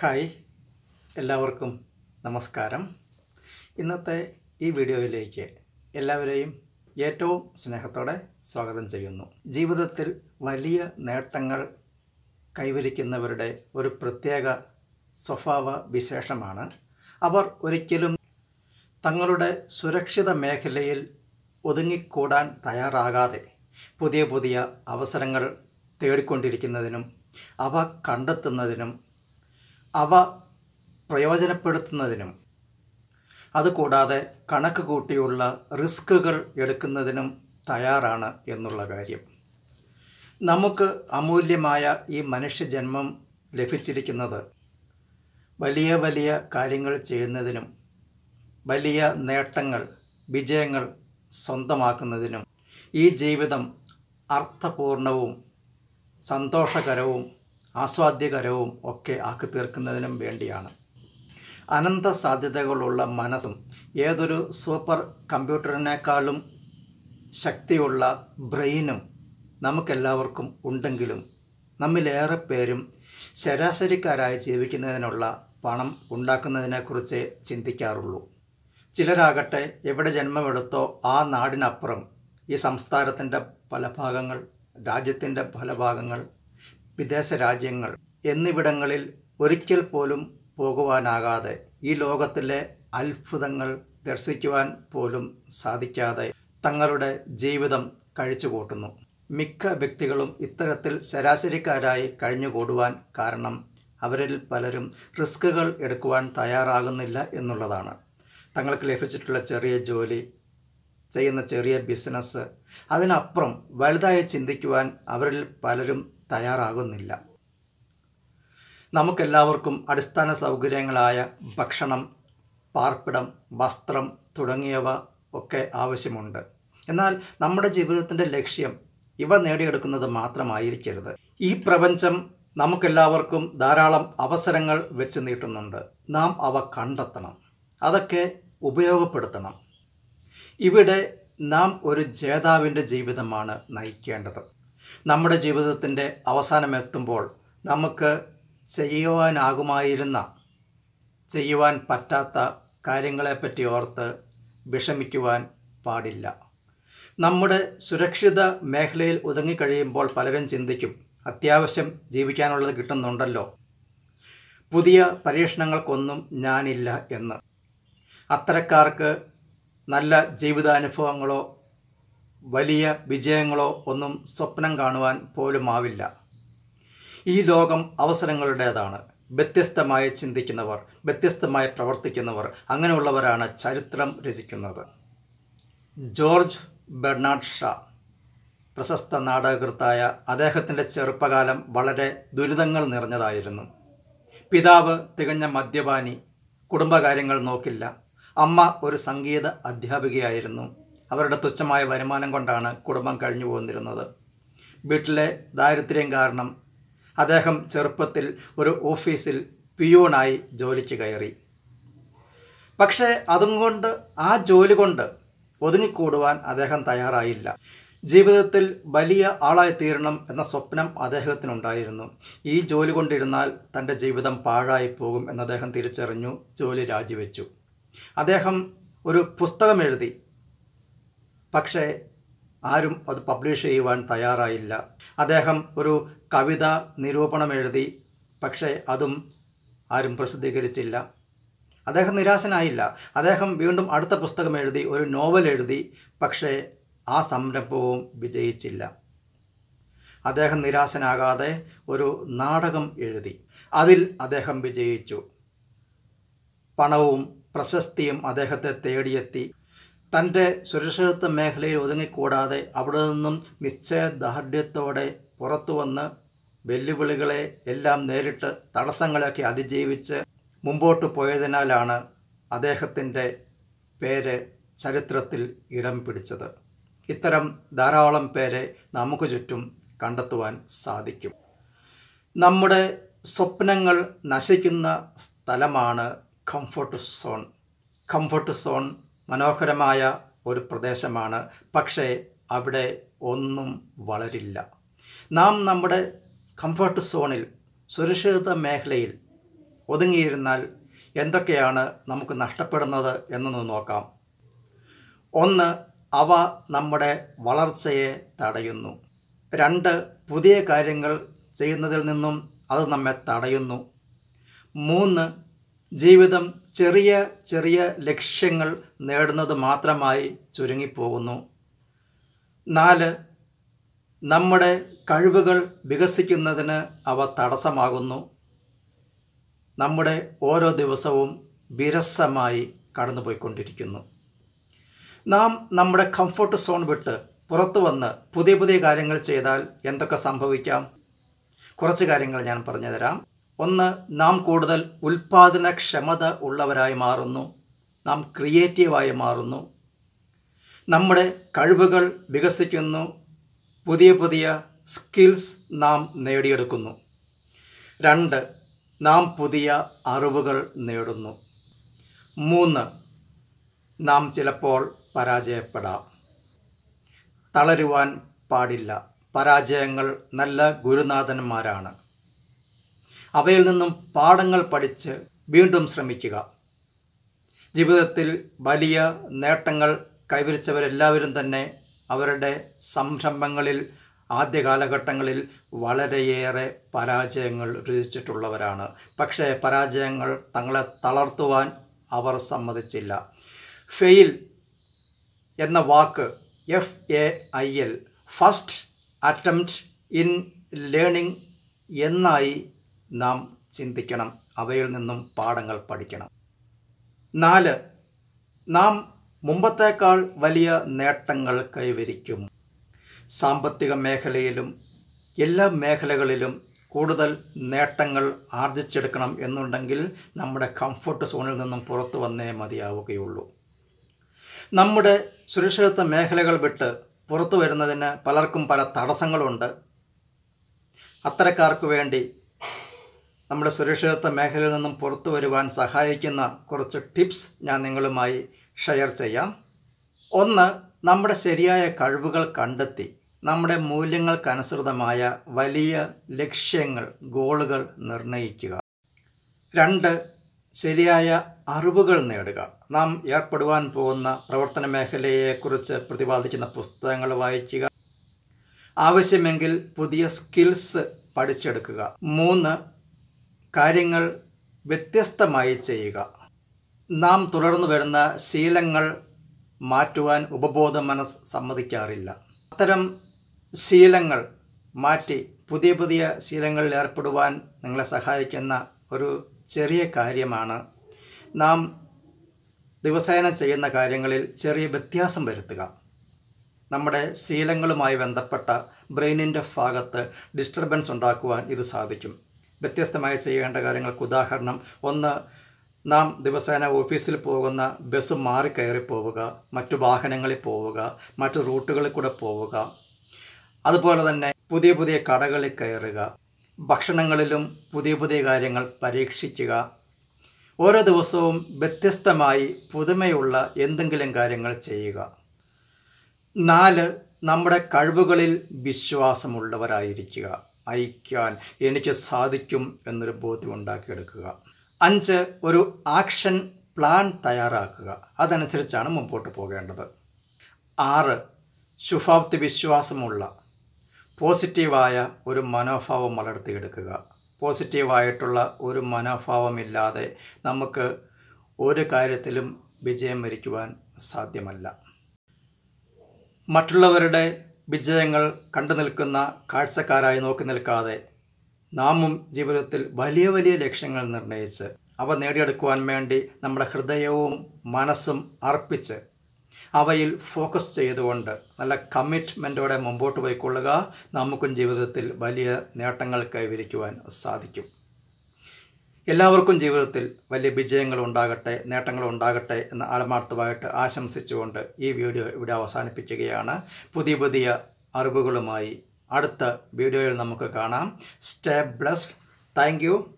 hi എല്ലാവർക്കും നമസ്കാരം ഇന്നത്തെ ഈ വീഡിയോയിലേക്ക് എല്ലാവരെയും ഏറ്റവും സ്നേഹത്തോടെ സ്വാഗതം ചെയ്യുന്നു ജീവിതത്തിൽ വലിയ നേട്ടങ്ങൾ കൈവരിക്കുന്നവരുടെ ഒരു പ്രത്യേക സ്വഭാവ വിശേഷമാണ് അവർ ഒരിക്കലും തങ്ങളുടെ സുരക്ഷിത മേഖലയിൽ ഒതുങ്ങിക്കൂടാൻ തയ്യാറാകാതെ പുതിയ പുതിയ അവസരങ്ങൾ തേടിക്കൊണ്ടിരിക്കുന്നതിനും അവ കണ്ടെത്തുന്നതിനും അവ പ്രയോജനപ്പെടുത്തുന്നതിനും അതുകൂടാതെ കണക്ക് കൂട്ടിയുള്ള റിസ്ക്കുകൾ എടുക്കുന്നതിനും തയ്യാറാണ് എന്നുള്ള കാര്യം നമുക്ക് അമൂല്യമായ ഈ മനുഷ്യജന്മം ലഭിച്ചിരിക്കുന്നത് വലിയ വലിയ കാര്യങ്ങൾ ചെയ്യുന്നതിനും വലിയ നേട്ടങ്ങൾ വിജയങ്ങൾ സ്വന്തമാക്കുന്നതിനും ഈ ജീവിതം അർത്ഥപൂർണവും സന്തോഷകരവും ആസ്വാദ്യകരവും ഒക്കെ ആക്കി തീർക്കുന്നതിനും വേണ്ടിയാണ് അനന്ത സാധ്യതകളുള്ള മനസ്സും ഏതൊരു സൂപ്പർ കമ്പ്യൂട്ടറിനേക്കാളും ശക്തിയുള്ള ബ്രെയിനും നമുക്കെല്ലാവർക്കും ഉണ്ടെങ്കിലും നമ്മിലേറെ പേരും ശരാശരിക്കാരായി ജീവിക്കുന്നതിനുള്ള പണം ഉണ്ടാക്കുന്നതിനെക്കുറിച്ച് ചിന്തിക്കാറുള്ളൂ ചിലരാകട്ടെ എവിടെ ജന്മമെടുത്തോ ആ നാടിനപ്പുറം ഈ സംസ്ഥാനത്തിൻ്റെ പല ഭാഗങ്ങൾ രാജ്യത്തിൻ്റെ പല ഭാഗങ്ങൾ വിദേശ രാജ്യങ്ങൾ എന്നിവിടങ്ങളിൽ ഒരിക്കൽ പോലും പോകുവാനാകാതെ ഈ ലോകത്തിലെ അത്ഭുതങ്ങൾ ദർശിക്കുവാൻ പോലും സാധിക്കാതെ തങ്ങളുടെ ജീവിതം കഴിച്ചുകൂട്ടുന്നു മിക്ക വ്യക്തികളും ഇത്തരത്തിൽ ശരാശരിക്കാരായി കഴിഞ്ഞുകൂടുവാൻ കാരണം അവരിൽ പലരും റിസ്കുകൾ എടുക്കുവാൻ തയ്യാറാകുന്നില്ല എന്നുള്ളതാണ് തങ്ങൾക്ക് ലഭിച്ചിട്ടുള്ള ചെറിയ ജോലി ചെയ്യുന്ന ചെറിയ ബിസിനസ് അതിനപ്പുറം വലുതായി ചിന്തിക്കുവാൻ അവരിൽ പലരും തയ്യാറാകുന്നില്ല നമുക്കെല്ലാവർക്കും അടിസ്ഥാന സൗകര്യങ്ങളായ ഭക്ഷണം പാർപ്പിടം വസ്ത്രം തുടങ്ങിയവ ഒക്കെ ആവശ്യമുണ്ട് എന്നാൽ നമ്മുടെ ജീവിതത്തിൻ്റെ ലക്ഷ്യം ഇവ നേടിയെടുക്കുന്നത് മാത്രമായിരിക്കരുത് ഈ പ്രപഞ്ചം നമുക്കെല്ലാവർക്കും ധാരാളം അവസരങ്ങൾ വെച്ച് നീട്ടുന്നുണ്ട് നാം അവ കണ്ടെത്തണം അതൊക്കെ ഉപയോഗപ്പെടുത്തണം ഇവിടെ നാം ഒരു ജേതാവിൻ്റെ ജീവിതമാണ് നയിക്കേണ്ടത് നമ്മുടെ ജീവിതത്തിൻ്റെ എത്തുമ്പോൾ നമുക്ക് ചെയ്യുവാനാകുമായിരുന്ന ചെയ്യുവാൻ പറ്റാത്ത കാര്യങ്ങളെപ്പറ്റി ഓർത്ത് വിഷമിക്കുവാൻ പാടില്ല നമ്മുടെ സുരക്ഷിത മേഖലയിൽ ഒതുങ്ങിക്കഴിയുമ്പോൾ പലരും ചിന്തിക്കും അത്യാവശ്യം ജീവിക്കാനുള്ളത് കിട്ടുന്നുണ്ടല്ലോ പുതിയ പരീക്ഷണങ്ങൾക്കൊന്നും ഞാനില്ല എന്ന് അത്തരക്കാർക്ക് നല്ല ജീവിതാനുഭവങ്ങളോ വലിയ വിജയങ്ങളോ ഒന്നും സ്വപ്നം കാണുവാൻ പോലുമാവില്ല ഈ ലോകം അവസരങ്ങളുടേതാണ് വ്യത്യസ്തമായി ചിന്തിക്കുന്നവർ വ്യത്യസ്തമായി പ്രവർത്തിക്കുന്നവർ അങ്ങനെയുള്ളവരാണ് ചരിത്രം രചിക്കുന്നത് ജോർജ് ബെർണാഡ് ഷാ പ്രശസ്ത നാടകകൃത്തായ അദ്ദേഹത്തിൻ്റെ ചെറുപ്പകാലം വളരെ ദുരിതങ്ങൾ നിറഞ്ഞതായിരുന്നു പിതാവ് തികഞ്ഞ മദ്യപാനി കുടുംബകാര്യങ്ങൾ നോക്കില്ല അമ്മ ഒരു സംഗീത അധ്യാപികയായിരുന്നു അവരുടെ തുച്ഛമായ വരുമാനം കൊണ്ടാണ് കുടുംബം കഴിഞ്ഞു പോന്നിരുന്നത് വീട്ടിലെ ദാരിദ്ര്യം കാരണം അദ്ദേഹം ചെറുപ്പത്തിൽ ഒരു ഓഫീസിൽ പിയൂണായി ജോലിക്ക് കയറി പക്ഷേ അതും കൊണ്ട് ആ ജോലി കൊണ്ട് ഒതുങ്ങിക്കൂടുവാൻ അദ്ദേഹം തയ്യാറായില്ല ജീവിതത്തിൽ വലിയ ആളായി തീരണം എന്ന സ്വപ്നം അദ്ദേഹത്തിനുണ്ടായിരുന്നു ഈ ജോലി കൊണ്ടിരുന്നാൽ തൻ്റെ ജീവിതം പാഴായി പോകും എന്ന് അദ്ദേഹം തിരിച്ചറിഞ്ഞു ജോലി രാജിവെച്ചു അദ്ദേഹം ഒരു പുസ്തകം എഴുതി പക്ഷേ ആരും അത് പബ്ലിഷ് ചെയ്യുവാൻ തയ്യാറായില്ല അദ്ദേഹം ഒരു കവിത നിരൂപണം എഴുതി പക്ഷേ അതും ആരും പ്രസിദ്ധീകരിച്ചില്ല അദ്ദേഹം നിരാശനായില്ല അദ്ദേഹം വീണ്ടും അടുത്ത പുസ്തകം എഴുതി ഒരു നോവൽ എഴുതി പക്ഷേ ആ സംരംഭവും വിജയിച്ചില്ല അദ്ദേഹം നിരാശനാകാതെ ഒരു നാടകം എഴുതി അതിൽ അദ്ദേഹം വിജയിച്ചു പണവും പ്രശസ്തിയും അദ്ദേഹത്തെ തേടിയെത്തി തൻ്റെ സുരക്ഷിതത്വ മേഖലയിൽ ഒതുങ്ങിക്കൂടാതെ അവിടെ നിന്നും നിശ്ചയദാർഢ്യത്തോടെ പുറത്തു വന്ന് വെല്ലുവിളികളെ എല്ലാം നേരിട്ട് തടസ്സങ്ങളൊക്കെ അതിജീവിച്ച് മുമ്പോട്ട് പോയതിനാലാണ് അദ്ദേഹത്തിൻ്റെ പേര് ചരിത്രത്തിൽ ഇടം പിടിച്ചത് ഇത്തരം ധാരാളം പേരെ നമുക്ക് ചുറ്റും കണ്ടെത്തുവാൻ സാധിക്കും നമ്മുടെ സ്വപ്നങ്ങൾ നശിക്കുന്ന സ്ഥലമാണ് കംഫർട്ട് സോൺ കംഫർട്ട് സോൺ മനോഹരമായ ഒരു പ്രദേശമാണ് പക്ഷേ അവിടെ ഒന്നും വളരില്ല നാം നമ്മുടെ കംഫർട്ട് സോണിൽ സുരക്ഷിത മേഖലയിൽ ഒതുങ്ങിയിരുന്നാൽ എന്തൊക്കെയാണ് നമുക്ക് നഷ്ടപ്പെടുന്നത് എന്നൊന്ന് നോക്കാം ഒന്ന് അവ നമ്മുടെ വളർച്ചയെ തടയുന്നു രണ്ട് പുതിയ കാര്യങ്ങൾ ചെയ്യുന്നതിൽ നിന്നും അത് നമ്മെ തടയുന്നു മൂന്ന് ജീവിതം ചെറിയ ചെറിയ ലക്ഷ്യങ്ങൾ നേടുന്നത് മാത്രമായി ചുരുങ്ങിപ്പോകുന്നു നാല് നമ്മുടെ കഴിവുകൾ വികസിക്കുന്നതിന് അവ തടസ്സമാകുന്നു നമ്മുടെ ഓരോ ദിവസവും വിരസമായി കടന്നുപോയിക്കൊണ്ടിരിക്കുന്നു നാം നമ്മുടെ കംഫർട്ട് സോൺ വിട്ട് പുറത്തു വന്ന് പുതിയ പുതിയ കാര്യങ്ങൾ ചെയ്താൽ എന്തൊക്കെ സംഭവിക്കാം കുറച്ച് കാര്യങ്ങൾ ഞാൻ പറഞ്ഞുതരാം ഒന്ന് നാം കൂടുതൽ ഉൽപാദനക്ഷമത ഉള്ളവരായി മാറുന്നു നാം ക്രിയേറ്റീവായി മാറുന്നു നമ്മുടെ കഴിവുകൾ വികസിക്കുന്നു പുതിയ പുതിയ സ്കിൽസ് നാം നേടിയെടുക്കുന്നു രണ്ട് നാം പുതിയ അറിവുകൾ നേടുന്നു മൂന്ന് നാം ചിലപ്പോൾ പരാജയപ്പെടാം തളരുവാൻ പാടില്ല പരാജയങ്ങൾ നല്ല ഗുരുനാഥന്മാരാണ് അവയിൽ നിന്നും പാഠങ്ങൾ പഠിച്ച് വീണ്ടും ശ്രമിക്കുക ജീവിതത്തിൽ വലിയ നേട്ടങ്ങൾ കൈവരിച്ചവരെല്ലാവരും തന്നെ അവരുടെ സംരംഭങ്ങളിൽ ആദ്യ കാലഘട്ടങ്ങളിൽ വളരെയേറെ പരാജയങ്ങൾ രുചിച്ചിട്ടുള്ളവരാണ് പക്ഷേ പരാജയങ്ങൾ തങ്ങളെ തളർത്തുവാൻ അവർ സമ്മതിച്ചില്ല ഫെയിൽ എന്ന വാക്ക് F A I L first attempt in learning എന്നായി നാം ചിന്തിക്കണം അവയിൽ നിന്നും പാഠങ്ങൾ പഠിക്കണം നാല് നാം മുമ്പത്തേക്കാൾ വലിയ നേട്ടങ്ങൾ കൈവരിക്കും സാമ്പത്തിക മേഖലയിലും എല്ലാ മേഖലകളിലും കൂടുതൽ നേട്ടങ്ങൾ ആർജിച്ചെടുക്കണം എന്നുണ്ടെങ്കിൽ നമ്മുടെ കംഫർട്ട് സോണിൽ നിന്നും പുറത്തു വന്നേ മതിയാവുകയുള്ളൂ നമ്മുടെ സുരക്ഷിതത്വ മേഖലകൾ വിട്ട് പുറത്തു വരുന്നതിന് പലർക്കും പല തടസ്സങ്ങളുണ്ട് അത്തരക്കാർക്ക് വേണ്ടി നമ്മുടെ സുരക്ഷിതത്വ മേഖലയിൽ നിന്നും പുറത്തു വരുവാൻ സഹായിക്കുന്ന കുറച്ച് ടിപ്സ് ഞാൻ നിങ്ങളുമായി ഷെയർ ചെയ്യാം ഒന്ന് നമ്മുടെ ശരിയായ കഴിവുകൾ കണ്ടെത്തി നമ്മുടെ മൂല്യങ്ങൾക്കനുസൃതമായ വലിയ ലക്ഷ്യങ്ങൾ ഗോളുകൾ നിർണ്ണയിക്കുക രണ്ട് ശരിയായ അറിവുകൾ നേടുക നാം ഏർപ്പെടുവാൻ പോകുന്ന പ്രവർത്തന മേഖലയെക്കുറിച്ച് പ്രതിപാദിക്കുന്ന പുസ്തകങ്ങൾ വായിക്കുക ആവശ്യമെങ്കിൽ പുതിയ സ്കിൽസ് പഠിച്ചെടുക്കുക മൂന്ന് കാര്യങ്ങൾ വ്യത്യസ്തമായി ചെയ്യുക നാം തുടർന്നു വരുന്ന ശീലങ്ങൾ മാറ്റുവാൻ ഉപബോധ മനസ്സ് സമ്മതിക്കാറില്ല അത്തരം ശീലങ്ങൾ മാറ്റി പുതിയ പുതിയ ശീലങ്ങളിൽ ഏർപ്പെടുവാൻ നിങ്ങളെ സഹായിക്കുന്ന ഒരു ചെറിയ കാര്യമാണ് നാം ദിവസേന ചെയ്യുന്ന കാര്യങ്ങളിൽ ചെറിയ വ്യത്യാസം വരുത്തുക നമ്മുടെ ശീലങ്ങളുമായി ബന്ധപ്പെട്ട ബ്രെയിനിൻ്റെ ഭാഗത്ത് ഡിസ്റ്റർബൻസ് ഉണ്ടാക്കുവാൻ ഇത് സാധിക്കും വ്യത്യസ്തമായി ചെയ്യേണ്ട കാര്യങ്ങൾക്ക് ഉദാഹരണം ഒന്ന് നാം ദിവസേന ഓഫീസിൽ പോകുന്ന ബസ് മാറി കയറി പോവുക മറ്റു വാഹനങ്ങളിൽ പോവുക മറ്റു റൂട്ടുകളിൽ കൂടെ പോവുക അതുപോലെ തന്നെ പുതിയ പുതിയ കടകളിൽ കയറുക ഭക്ഷണങ്ങളിലും പുതിയ പുതിയ കാര്യങ്ങൾ പരീക്ഷിക്കുക ഓരോ ദിവസവും വ്യത്യസ്തമായി പുതുമയുള്ള എന്തെങ്കിലും കാര്യങ്ങൾ ചെയ്യുക നാല് നമ്മുടെ കഴിവുകളിൽ വിശ്വാസമുള്ളവരായിരിക്കുക അയക്കാൻ എനിക്ക് സാധിക്കും എന്നൊരു ബോധ്യം ഉണ്ടാക്കിയെടുക്കുക അഞ്ച് ഒരു ആക്ഷൻ പ്ലാൻ തയ്യാറാക്കുക അതനുസരിച്ചാണ് മുമ്പോട്ട് പോകേണ്ടത് ആറ് ശുഭാപ്തി വിശ്വാസമുള്ള പോസിറ്റീവായ ഒരു മനോഭാവം വളർത്തിയെടുക്കുക പോസിറ്റീവായിട്ടുള്ള ഒരു മനോഭാവമില്ലാതെ നമുക്ക് ഒരു കാര്യത്തിലും വിജയം വരിക്കുവാൻ സാധ്യമല്ല മറ്റുള്ളവരുടെ വിജയങ്ങൾ കണ്ടു നിൽക്കുന്ന കാഴ്ചക്കാരായി നോക്കി നിൽക്കാതെ നാമും ജീവിതത്തിൽ വലിയ വലിയ ലക്ഷ്യങ്ങൾ നിർണയിച്ച് അവ നേടിയെടുക്കുവാൻ വേണ്ടി നമ്മുടെ ഹൃദയവും മനസ്സും അർപ്പിച്ച് അവയിൽ ഫോക്കസ് ചെയ്തുകൊണ്ട് നല്ല കമ്മിറ്റ്മെൻറ്റോടെ മുമ്പോട്ട് പോയിക്കൊള്ളുക നമുക്കും ജീവിതത്തിൽ വലിയ നേട്ടങ്ങൾ കൈവരിക്കുവാൻ സാധിക്കും എല്ലാവർക്കും ജീവിതത്തിൽ വലിയ വിജയങ്ങൾ ഉണ്ടാകട്ടെ നേട്ടങ്ങൾ ഉണ്ടാകട്ടെ എന്ന് ആത്മാർത്ഥമായിട്ട് ആശംസിച്ചുകൊണ്ട് ഈ വീഡിയോ ഇവിടെ അവസാനിപ്പിക്കുകയാണ് പുതിയ പുതിയ അറിവുകളുമായി അടുത്ത വീഡിയോയിൽ നമുക്ക് കാണാം സ്റ്റേ ബ്ലസ്ഡ് താങ്ക്